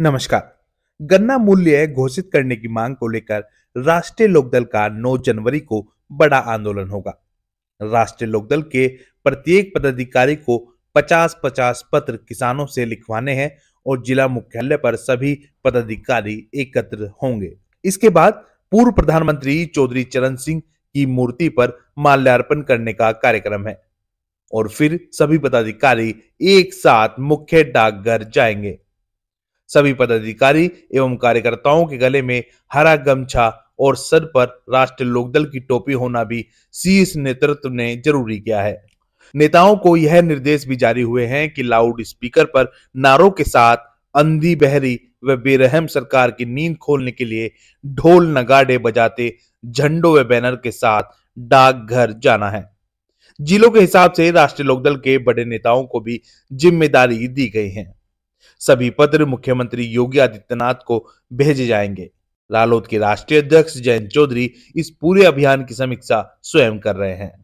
नमस्कार गन्ना मूल्य घोषित करने की मांग को लेकर राष्ट्रीय लोकदल का 9 जनवरी को बड़ा आंदोलन होगा राष्ट्रीय लोकदल के प्रत्येक पदाधिकारी को 50-50 पत्र किसानों से लिखवाने हैं और जिला मुख्यालय पर सभी पदाधिकारी एकत्र होंगे इसके बाद पूर्व प्रधानमंत्री चौधरी चरण सिंह की मूर्ति पर माल्यार्पण करने का कार्यक्रम है और फिर सभी पदाधिकारी एक साथ मुख्य डाकघर जाएंगे सभी पदाधिकारी एवं कार्यकर्ताओं के गले में हरा गमछा और सर पर राष्ट्रीय लोकदल की टोपी होना भी शीर्ष नेतृत्व ने जरूरी किया है नेताओं को यह निर्देश भी जारी हुए हैं कि लाउड स्पीकर पर नारों के साथ अंधी बहरी व बेरहम सरकार की नींद खोलने के लिए ढोल नगाड़े बजाते झंडों व बैनर के साथ डाकघर जाना है जिलों के हिसाब से राष्ट्रीय लोकदल के बड़े नेताओं को भी जिम्मेदारी दी गई है सभी पत्र मुख्यमंत्री योगी आदित्यनाथ को भेजे जाएंगे रालोद के राष्ट्रीय अध्यक्ष जयंत चौधरी इस पूरे अभियान की समीक्षा स्वयं कर रहे हैं